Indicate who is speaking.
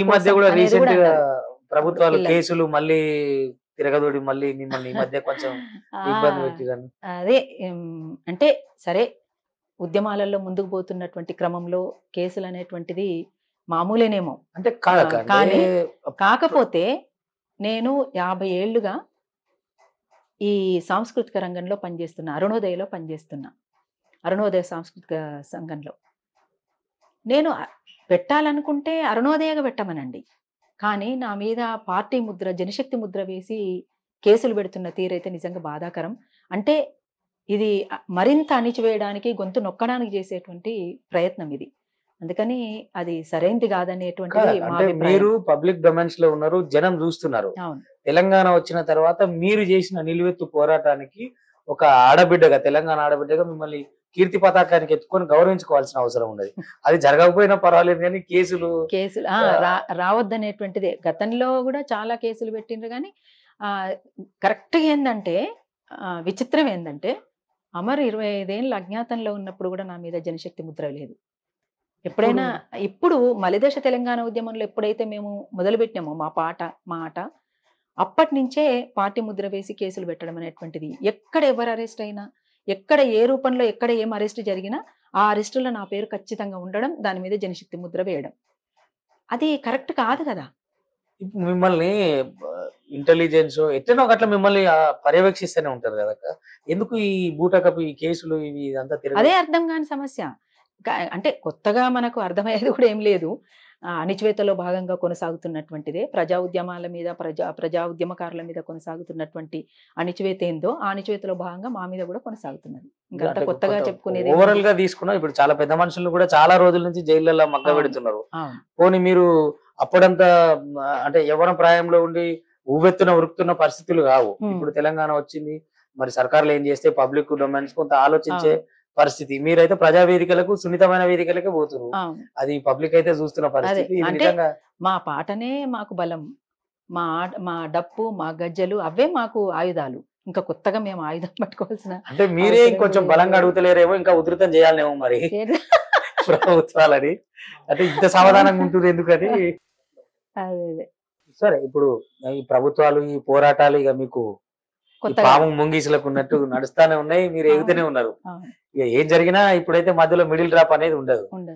Speaker 1: ఈ మధ్య కూడా రీసెంట్ గా ప్రభుత్వాలు కేసులు మళ్ళీ తిరగదోడి మళ్ళీ మిమ్మల్ని ఈ మధ్య కొంచెం ఇబ్బంది పెట్టిరని
Speaker 2: అదే అంటే సరే ఉద్యమాలలో ముందుకు పోతున్నటువంటి క్రమంలో కేసులు అనేటువంటిది మామూలేనేమో అంటే కానీ కాకపోతే నేను యాభై ఏళ్ళుగా ఈ సాంస్కృతిక రంగంలో పనిచేస్తున్నా అరుణోదయలో పనిచేస్తున్నా అరుణోదయ సాంస్కృతిక సంఘంలో నేను పెట్టాలనుకుంటే అరుణోదయగా పెట్టమనండి కానీ నా మీద పార్టీ ముద్ర జనశక్తి ముద్ర వేసి కేసులు పెడుతున్న తీరైతే నిజంగా బాధాకరం అంటే ఇది మరింత అణిచివేయడానికి గొంతు నొక్కడానికి చేసేటువంటి ప్రయత్నం ఇది అందుకని అది సరైనది కాదనేటువంటి మీరు
Speaker 1: పబ్లిక్ డొమైన్స్ లో ఉన్నారు జనం చూస్తున్నారు తెలంగాణ వచ్చిన తర్వాత మీరు చేసిన నిలువెత్తు పోరాటానికి ఒక ఆడబిడ్డగా తెలంగాణ ఆడబిడ్డగా మిమ్మల్ని కీర్తి పతాకానికి ఎత్తుకొని గౌరవించుకోవాల్సిన అవసరం ఉన్నది అది జరగకపోయినా పర్వాలేదు కానీ కేసులు
Speaker 2: కేసులు రావద్దనేటువంటిదే గతంలో కూడా చాలా కేసులు పెట్టిండ్రు కానీ కరెక్ట్గా ఏంటంటే విచిత్రం ఏంటంటే అమర్ ఇరవై ఐదేళ్ళు అజ్ఞాతంలో ఉన్నప్పుడు కూడా నా మీద జనశక్తి ముద్ర లేదు ఎప్పుడైనా ఇప్పుడు మలిదేశ తెలంగాణ ఉద్యమంలో ఎప్పుడైతే మేము మొదలు పెట్టినామో మా పాట మా ఆట అప్పటి నుంచే పార్టీ ముద్ర వేసి కేసులు పెట్టడం అనేటువంటిది ఎక్కడ ఎవరు అరెస్ట్ అయినా ఎక్కడ ఏ రూపంలో ఎక్కడ ఏం అరెస్ట్ జరిగినా ఆ అరెస్టులో నా పేరు ఖచ్చితంగా ఉండడం దాని మీద జనశక్తి ముద్ర వేయడం అది కరెక్ట్ కాదు కదా
Speaker 1: మిమ్మల్ని ఇంటెలిజెన్స్ ఎట్లనో అట్లా మిమ్మల్ని పర్యవేక్షిస్తూనే ఉంటారు కదా ఎందుకు ఈ బూటకపు ఈ కేసులు ఇవి అంతా అదే
Speaker 2: అర్థం కాని సమస్య అంటే కొత్తగా మనకు అర్థమయ్యేది కూడా ఏం లేదు అణిచివేతలో భాగంగా కొనసాగుతున్నటువంటిదే ప్రజా ఉద్యమాల మీద ప్రజా ప్రజా ఉద్యమకారుల మీద కొనసాగుతున్నటువంటి అణిచివేత ఏందో ఆ అణిచివేతలో భాగంగా మా మీద కూడా కొనసాగుతున్నది ఇంకా కొత్తగా చెప్పుకునేది ఓవరాల్
Speaker 1: గా తీసుకున్నా ఇప్పుడు చాలా పెద్ద మనుషులు కూడా చాలా రోజుల నుంచి జైళ్ళల్లో మగ్గ పెడుతున్నారు పోనీ మీరు అప్పుడంతా అంటే ఎవరి ప్రాయంలో ఉండి ఊవెత్తున ఉరుకుతున్న పరిస్థితులు కావు ఇప్పుడు తెలంగాణ వచ్చింది మరి సర్కార్లు ఏం చేస్తే పబ్లిక్ డొమైన్స్ కొంత ఆలోచించే పరిస్థితి మీరైతే ప్రజా వేదికలకు సున్నితమైన వేదికలకే పోతున్నారు అది పబ్లిక్ అయితే చూస్తున్న పరిస్థితి
Speaker 2: మా పాటనే మాకు బలం మా మా డప్పు మా గజ్జలు అవే మాకు ఆయుధాలు ఇంకా కొత్తగా మేము ఆయుధం పట్టుకోవాల్సిన
Speaker 1: అంటే మీరే కొంచెం బలంగా అడుగుతలేరేమో ఇంకా ఉధృతం చేయాలనేమో మరి ప్రభుత్వాలని అంటే ఇంత సమాధానంగా ఉంటుంది ఎందుకని సరే ఇప్పుడు ఈ ప్రభుత్వాలు ఈ పోరాటాలు ఇక మీకు పాము ముంగీసులకు ఉన్నట్టు నడుస్తానే ఉన్నాయి మీరు ఎగుతూనే ఉన్నారు ఇక ఏం జరిగినా ఇప్పుడైతే మధ్యలో మిడిల్ డ్రాప్ అనేది ఉండదు